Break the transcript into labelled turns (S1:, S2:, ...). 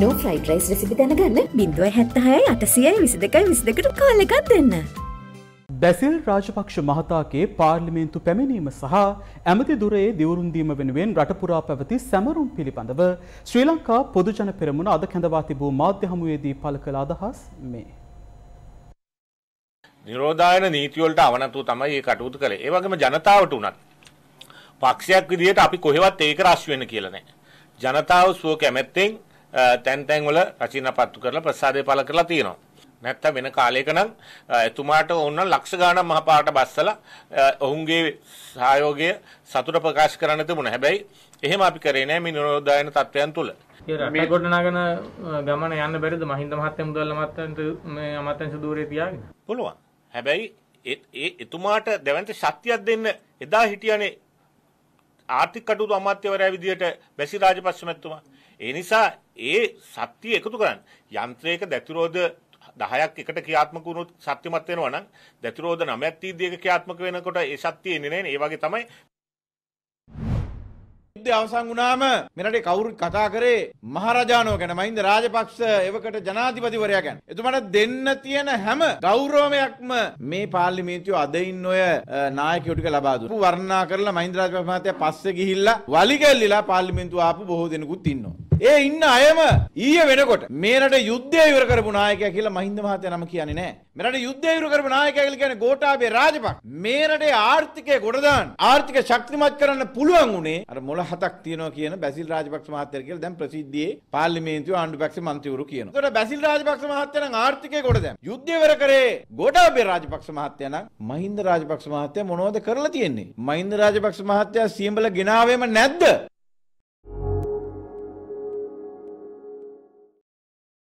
S1: නො ෆ්‍රයි් rice recipe දැනගන්න බින්දුව හැත්තහය අටසියයි විසි දෙකයි විසිදකට කාලකත්
S2: දෙන්න. බැසිල් රාජපක්ෂ මහතාගේ පාර්ලිමේන්තු පැමිණීම සහ ඇමති දුරේ දිවරුන්දීම වෙනුවෙන් රටපුරා පැවති සැමරුම් පිළිබඳව ශ්‍රී ලංකා පොදුජන පෙරමුණ අද කැඳවා තිබූ මාධ්‍ය හමුවේදී පල කළ අදහස් මේ.
S3: නිරෝධායන නීතිවලට අවනතු තමයි ඒ කටයුතු කළේ ඒවගේම ජනතාවට වනත් පක්ෂයක් විදිහට අපි කොහෙවත් ඒක රාශි වෙන කියලා නෑ. ජනතාව සුව කැමැත්තෙන් තැන් තැන්වල රචනා පත්තු කරලා ප්‍රසාදය පළ කරලා තියෙනවා. නැත්තම් වෙන කාලයක නම් එතුමාට ඕන ලක්ෂ ගාණක් මහපාරට බස්සලා ඔහුගේ සහයෝගය සතුට ප්‍රකාශ කරන්න තිබුණා. හැබැයි එහෙම අපි කරේ නෑ මේ නිරෝධායන තත්වයන් තුල. මේ ගොඩනගන ගමන යන්න බැරිද මහින්ද මහත්තයා මුදල් අමාත්‍යන්ට මේ අමාත්‍යංශ ධූරේ තියාගෙන? පුළුවන්. හැබැයි එතුමාට දැවන්ත ශක්තියක් දෙන්න එදා හිටියනේ ආර්ථික කටයුතු අමාත්‍යවරයා විදියට බැසි රාජපක්ෂ මැතිතුමා. ඒ නිසා ඒ ශක්තිය එකතු කරන්න යන්ත්‍රයක දැතිරෝධ 10ක් එකට ක්‍රියාත්මක වුණොත් ශක්තිමත් වෙනවා නම් දැතිරෝධ 9ක් 30ක ක්‍රියාත්මක වෙනකොට ඒ ශක්තිය එන්නේ නැහැ නේ. ඒ වගේ තමයි
S1: යුද්ධය අවසන් වුණාම මෙරටේ කවුරුත් කතා කරේ මහරජාණෝ ගැන මහින්ද රාජපක්ෂ එවකට ජනාධිපතිවරයා ගැන. එතුමාට දෙන්න තියෙන හැම ගෞරවයක්ම මේ පාර්ලිමේන්තුව අද ඉන්න ඔය නායකයෝ ටික ලබා දුන්නා. වර්ණනා කරලා මහින්ද රාජපක්ෂ මහත්තයා පස්සේ ගිහිල්ලා වලිගල්ලිලා පාර්ලිමේන්තුව ආපු බොහෝ දෙනෙකුත් ඉන්නවා. ඒ ඉන්න අයම ඊය වෙනකොට මේරට යුද්ධය ඉවර කරපු නායකයා කියලා මහින්ද මහත්තයා නම කියන්නේ නැහැ. මෙරට යුද්ධය ඉවර කරපු නායකයා කියලා කියන්නේ ගෝඨාභය රාජපක්ෂ. මේ රටේ ආර්ථිකය ගොඩදාන්න ආර්ථික ශක්තිමත් කරන්න පුළුවන් උනේ අර මොළ හතක් තියෙනවා කියන බැසිල් රාජපක්ෂ මහත්තයා කියලා දැන් ප්‍රසිද්ධියේ පාර්ලිමේන්තුවේ ආණ්ඩු පක්ෂ මන්ත්‍රීවරු කියනවා. ඒකට බැසිල් රාජපක්ෂ මහත්තයා නම් ආර්ථිකය ගොඩදැම්. යුද්ධය ඉවර කරේ ගෝඨාභය රාජපක්ෂ මහත්තයා නම් මහින්ද රාජපක්ෂ මහත්තයා මොනවද කරලා තියෙන්නේ? මහින්ද රාජපක්ෂ මහත්තයා සියඹල ගෙනාවේම නැද්ද?